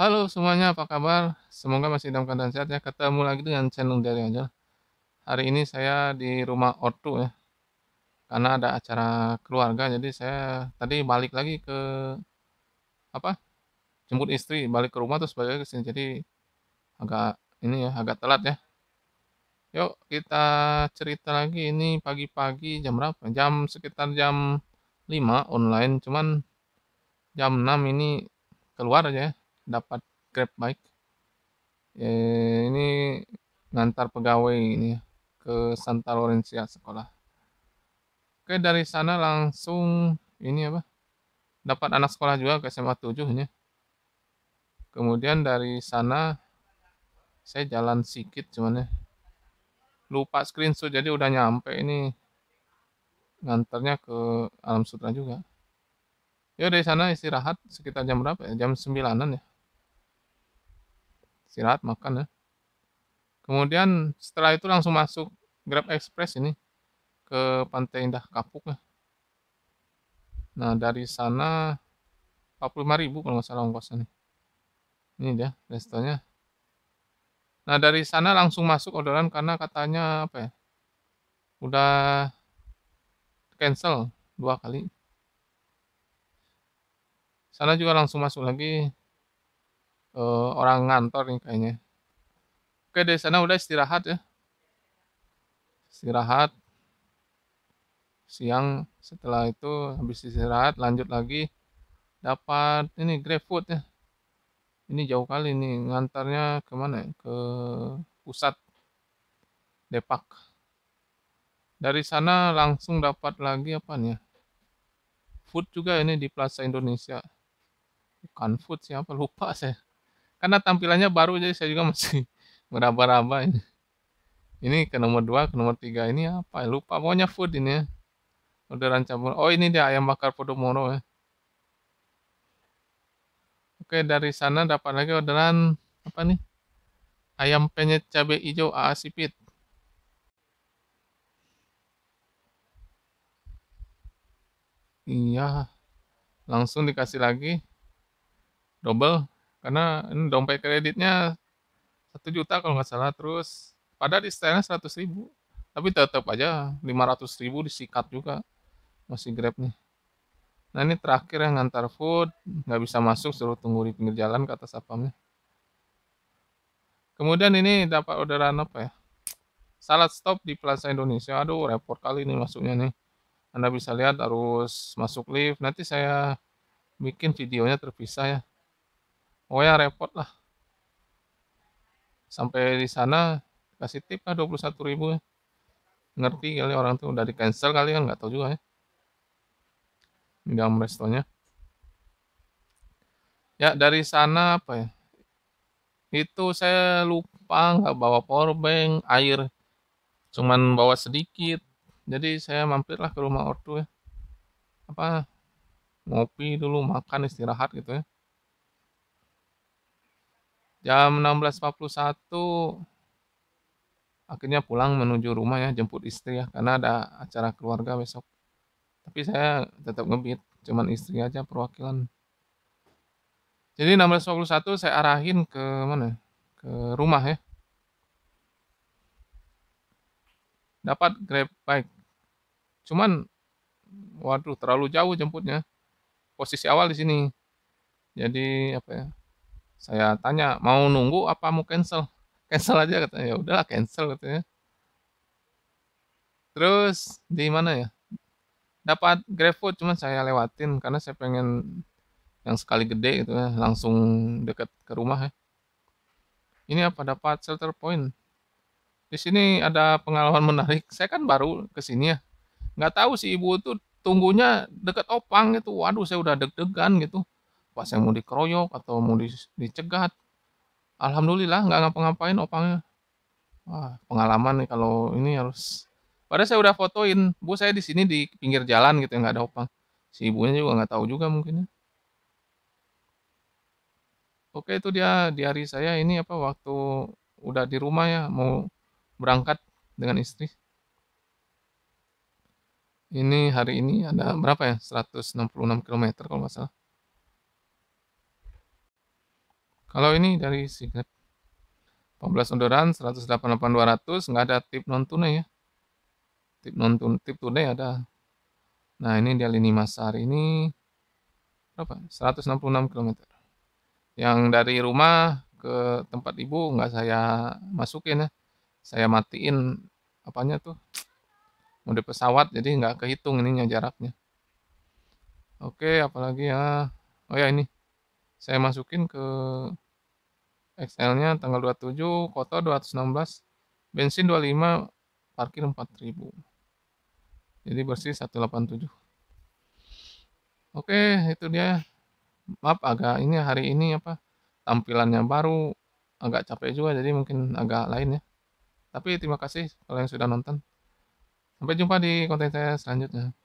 Halo semuanya, apa kabar? Semoga masih dalam keadaan sehat ya. Ketemu lagi dengan channel dari Angel. Hari ini saya di rumah ortu ya. Karena ada acara keluarga, jadi saya tadi balik lagi ke apa? Jemput istri, balik ke rumah terus balik ke sini. Jadi agak ini ya, agak telat ya. Yuk kita cerita lagi ini pagi-pagi jam berapa? Jam sekitar jam 5 online, cuman jam 6 ini keluar aja ya dapat Grab bike e, ini ngantar pegawai ini ke Santa Lorenzia sekolah oke dari sana langsung ini apa dapat anak sekolah juga ke SMA 7 nya kemudian dari sana saya jalan sedikit cuman ya lupa screenshot jadi udah nyampe ini nganternya ke alam sutra juga ya dari sana istirahat sekitar jam berapa ya jam 9an ya istirahat makan ya kemudian setelah itu langsung masuk Grab Express ini ke Pantai Indah Kapuk ya nah dari sana 45 ribu kalau nggak salah ongkosnya nih ini dia restonya nah dari sana langsung masuk orderan karena katanya apa ya udah cancel dua kali sana juga langsung masuk lagi uh, orang ngantor nih kayaknya. Oke dari sana udah istirahat ya. Istirahat. Siang setelah itu habis istirahat lanjut lagi dapat ini GrabFood ya. Ini jauh kali nih ngantarnya kemana? Ya? Ke pusat Depak. Dari sana langsung dapat lagi apa nih? Ya? Food juga ini di Plaza Indonesia. Bukan food siapa lupa saya karena tampilannya baru jadi saya juga masih meraba-raba ini ini ke nomor 2 ke nomor 3 ini apa ya? lupa pokoknya food ini ya orderan campur oh ini dia ayam bakar podomoro ya oke dari sana dapat lagi orderan apa nih ayam penyet cabe hijau AA sipit iya langsung dikasih lagi double karena ini dompet kreditnya satu juta kalau nggak salah terus pada di setelahnya seratus ribu tapi tetap aja 500 ribu disikat juga masih grab nih nah ini terakhir yang ngantar food nggak bisa masuk suruh tunggu di pinggir jalan kata sapamnya kemudian ini dapat orderan apa ya salad stop di Plaza Indonesia aduh repot kali ini masuknya nih anda bisa lihat harus masuk lift nanti saya bikin videonya terpisah ya Oh ya repot lah. Sampai di sana kasih tip lah 21 ribu. Ngerti kali orang tuh udah di cancel kali kan nggak tahu juga ya. Di dalam restonya. Ya dari sana apa ya? Itu saya lupa nggak bawa powerbank, air cuman bawa sedikit. Jadi saya mampirlah ke rumah ortu ya. Apa ngopi dulu, makan, istirahat gitu ya Jam 16.41 akhirnya pulang menuju rumah ya jemput istri ya karena ada acara keluarga besok tapi saya tetap ngebit cuman istri aja perwakilan jadi 16.41 saya arahin ke mana ya? ke rumah ya dapat grab bike cuman waduh terlalu jauh jemputnya posisi awal di sini jadi apa ya saya tanya mau nunggu apa mau cancel cancel aja katanya ya udahlah cancel katanya terus di mana ya dapat GrabFood cuman saya lewatin karena saya pengen yang sekali gede gitu ya langsung deket ke rumah ya ini apa dapat shelter point di sini ada pengalaman menarik saya kan baru ke sini ya nggak tahu si ibu itu tunggunya deket opang gitu waduh saya udah deg-degan gitu pas yang mau dikeroyok atau mau dicegat alhamdulillah nggak ngapa-ngapain opangnya wah pengalaman nih kalau ini harus padahal saya udah fotoin bu saya di sini di pinggir jalan gitu nggak ada opang si ibunya juga nggak tahu juga mungkin ya. oke itu dia di hari saya ini apa waktu udah di rumah ya mau berangkat dengan istri ini hari ini ada berapa ya 166 km kalau nggak salah Kalau ini dari Signet. 14 orderan 188.200 nggak ada tip non tunai ya. Tip non tunai, tip tunai ada. Nah, ini dia lini masa hari ini berapa? 166 km. Yang dari rumah ke tempat ibu nggak saya masukin ya. Saya matiin apanya tuh mode pesawat jadi nggak kehitung ininya jaraknya. Oke, apalagi ya. Oh ya ini saya masukin ke XL-nya tanggal 27, kota 216, bensin 25, parkir 4000. Jadi bersih 187. Oke, itu dia. Maaf agak ini hari ini apa? Tampilannya baru, agak capek juga jadi mungkin agak lain ya. Tapi terima kasih kalian sudah nonton. Sampai jumpa di konten saya selanjutnya.